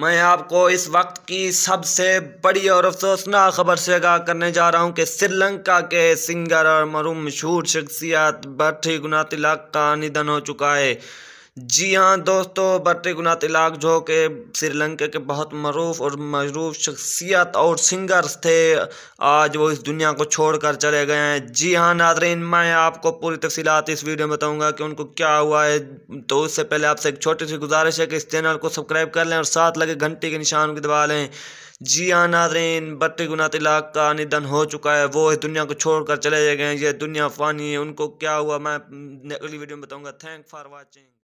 मैं आपको इस वक्त की सबसे बड़ी और अफसोसनाक खबर से आगाह करने जा रहा हूं कि श्रीलंका के सिंगर और मरूम मशहूर शख्सियत भट्टी गुनातिलक का निधन हो चुका है जी हाँ दोस्तों बट्टे गुनाथ इलाक जो के श्रीलंका के बहुत मरूफ और मशरूफ़ शख्सियत और सिंगर्स थे आज वो इस दुनिया को छोड़कर चले गए हैं जी हाँ नादरीन मैं आपको पूरी तफसीत इस वीडियो में बताऊंगा कि उनको क्या हुआ है तो उससे पहले आपसे एक छोटी सी गुजारिश है कि इस चैनल को सब्सक्राइब कर लें और साथ लगे घंटे के निशान को दबा लें जी हाँ नादरीन बट्टे गुनात इलाक का निधन हो चुका है वो इस दुनिया को छोड़कर चले गए हैं ये दुनिया फ़ानी है उनको क्या हुआ मैं अगली वीडियो में बताऊँगा थैंक फॉर वॉचिंग